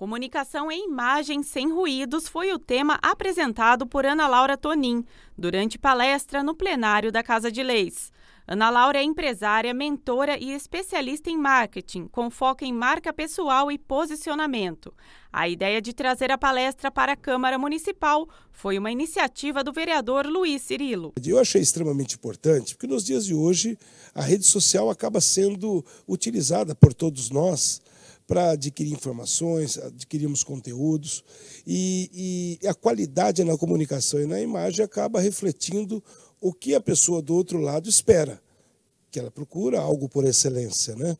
Comunicação em imagens sem ruídos foi o tema apresentado por Ana Laura Tonin durante palestra no plenário da Casa de Leis. Ana Laura é empresária, mentora e especialista em marketing, com foco em marca pessoal e posicionamento. A ideia de trazer a palestra para a Câmara Municipal foi uma iniciativa do vereador Luiz Cirilo. Eu achei extremamente importante, porque nos dias de hoje a rede social acaba sendo utilizada por todos nós para adquirir informações, adquirirmos conteúdos. E, e a qualidade na comunicação e na imagem acaba refletindo o que a pessoa do outro lado espera, que ela procura algo por excelência. Né?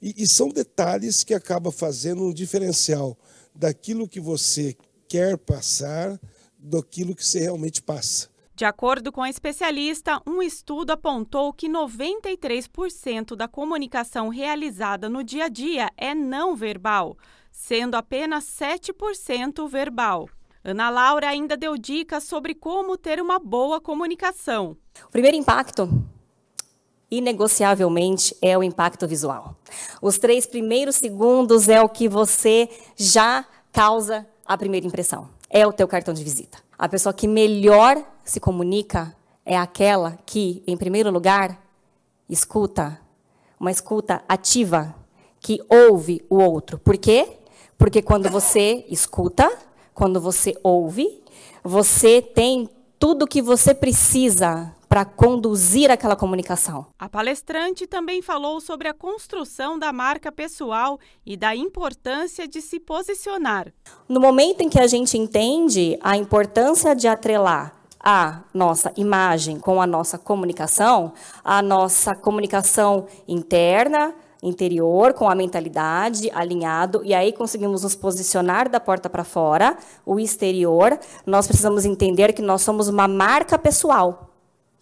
E, e são detalhes que acaba fazendo um diferencial daquilo que você quer passar, do que você realmente passa. De acordo com a especialista, um estudo apontou que 93% da comunicação realizada no dia a dia é não verbal, sendo apenas 7% verbal. Ana Laura ainda deu dicas sobre como ter uma boa comunicação. O primeiro impacto inegociavelmente é o impacto visual. Os três primeiros segundos é o que você já causa a primeira impressão é o teu cartão de visita. A pessoa que melhor se comunica é aquela que, em primeiro lugar, escuta, uma escuta ativa, que ouve o outro. Por quê? Porque quando você escuta, quando você ouve, você tem tudo o que você precisa para conduzir aquela comunicação. A palestrante também falou sobre a construção da marca pessoal e da importância de se posicionar. No momento em que a gente entende a importância de atrelar a nossa imagem com a nossa comunicação, a nossa comunicação interna, interior, com a mentalidade alinhado, e aí conseguimos nos posicionar da porta para fora, o exterior, nós precisamos entender que nós somos uma marca pessoal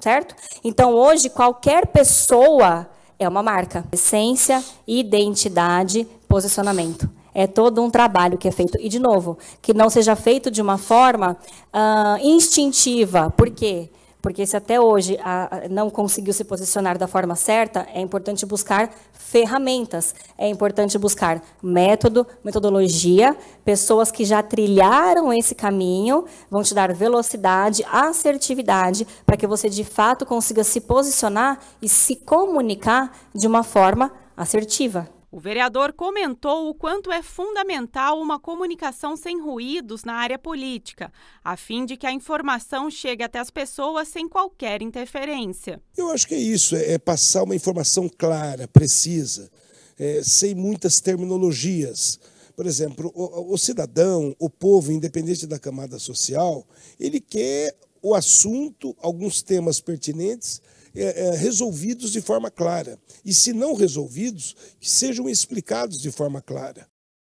certo? Então, hoje, qualquer pessoa é uma marca. Essência, identidade, posicionamento. É todo um trabalho que é feito. E, de novo, que não seja feito de uma forma uh, instintiva. Por quê? Porque porque se até hoje a, não conseguiu se posicionar da forma certa, é importante buscar ferramentas, é importante buscar método, metodologia, pessoas que já trilharam esse caminho, vão te dar velocidade, assertividade, para que você de fato consiga se posicionar e se comunicar de uma forma assertiva. O vereador comentou o quanto é fundamental uma comunicação sem ruídos na área política, a fim de que a informação chegue até as pessoas sem qualquer interferência. Eu acho que é isso, é, é passar uma informação clara, precisa, é, sem muitas terminologias. Por exemplo, o, o cidadão, o povo, independente da camada social, ele quer o assunto, alguns temas pertinentes é, é, resolvidos de forma clara. E se não resolvidos, que sejam explicados de forma clara.